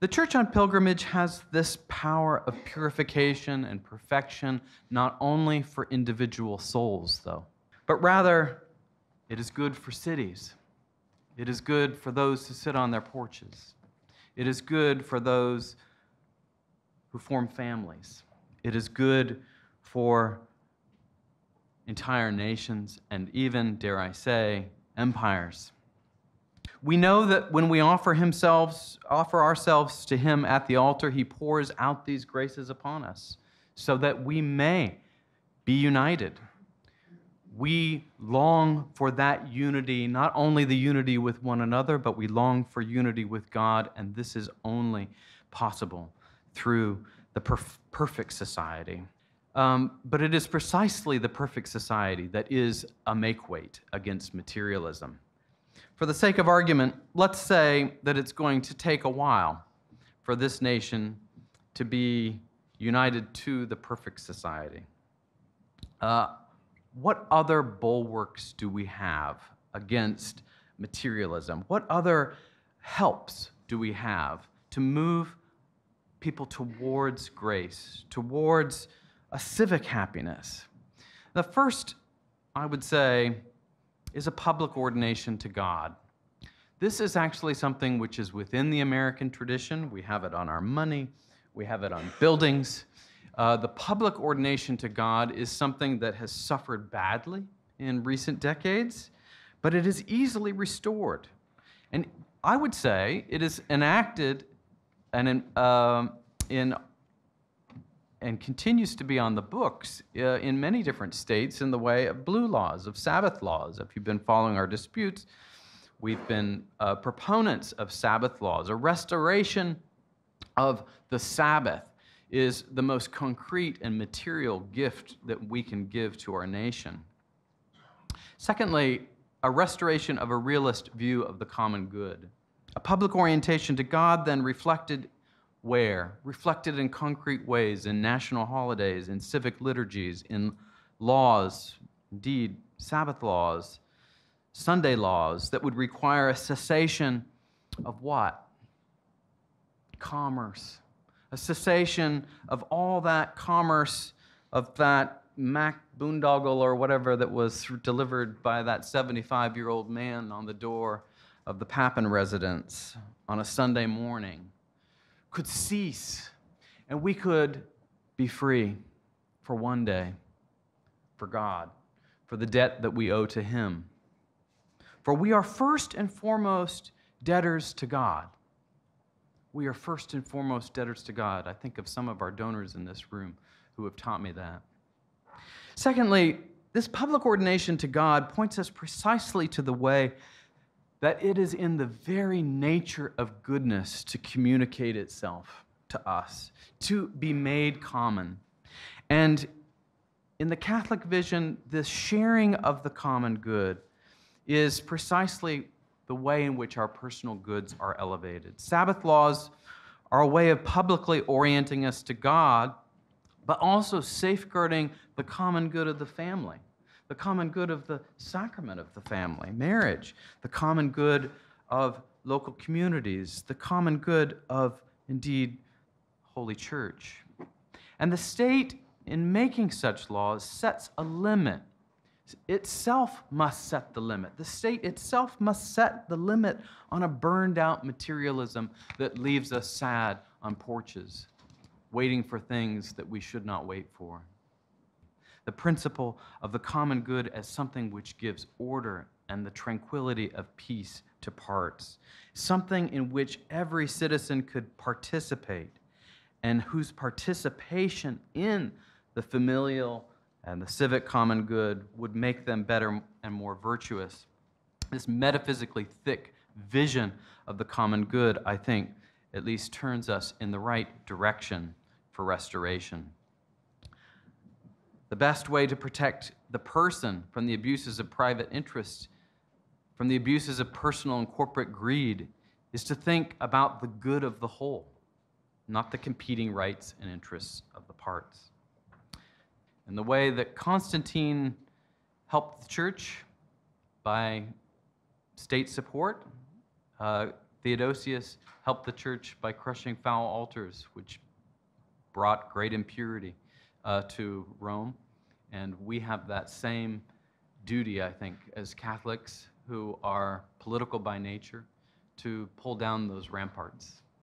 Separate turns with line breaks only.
The Church on Pilgrimage has this power of purification and perfection, not only for individual souls, though, but rather it is good for cities. It is good for those who sit on their porches. It is good for those who form families. It is good for entire nations and even, dare I say, empires. We know that when we offer himself, offer ourselves to him at the altar, he pours out these graces upon us so that we may be united. We long for that unity, not only the unity with one another, but we long for unity with God, and this is only possible through the perf- perfect society. Um, but it is precisely the perfect society that is a make weight against materialism. For the sake of argument, let's say that it's going to take a while for this nation to be united to the perfect society. Uh, what other bulwarks do we have against materialism? What other helps do we have to move people towards grace, towards a civic happiness? The first, I would say, is a public ordination to God. This is actually something which is within the American tradition. We have it on our money, we have it on buildings. Uh, the public ordination to God is something that has suffered badly in recent decades, but it is easily restored. And I would say it is enacted and in, uh, in and continues to be on the books uh, in many different states in the way of blue laws, of Sabbath laws. If you've been following our disputes, we've been uh, proponents of Sabbath laws. A restoration of the Sabbath is the most concrete and material gift that we can give to our nation. Secondly, a restoration of a realist view of the common good. A public orientation to God, then reflected where, reflected in concrete ways in national holidays, in civic liturgies, in laws, indeed, Sabbath laws, Sunday laws that would require a cessation of what? Commerce. A cessation of all that commerce of that Mac boondoggle or whatever that was delivered by that 75 year old man on the door of the Papin residence on a Sunday morning could cease and we could be free for one day, for God, for the debt that we owe to Him. For we are first and foremost debtors to God. We are first and foremost debtors to God. I think of some of our donors in this room who have taught me that. Secondly, this public ordination to God points us precisely to the way that it is in the very nature of goodness to communicate itself to us, to be made common. And in the Catholic vision, this sharing of the common good is precisely the way in which our personal goods are elevated. Sabbath laws are a way of publicly orienting us to God, but also safeguarding the common good of the family the common good of the sacrament of the family, marriage, the common good of local communities, the common good of, indeed, Holy Church. And the state, in making such laws, sets a limit. Itself must set the limit. The state itself must set the limit on a burned out materialism that leaves us sad on porches, waiting for things that we should not wait for the principle of the common good as something which gives order and the tranquility of peace to parts, something in which every citizen could participate, and whose participation in the familial and the civic common good would make them better and more virtuous. This metaphysically thick vision of the common good, I think, at least turns us in the right direction for restoration. The best way to protect the person from the abuses of private interest, from the abuses of personal and corporate greed, is to think about the good of the whole, not the competing rights and interests of the parts. And the way that Constantine helped the church by state support, uh, Theodosius helped the church by crushing foul altars, which brought great impurity uh, to Rome. And we have that same duty, I think, as Catholics who are political by nature to pull down those ramparts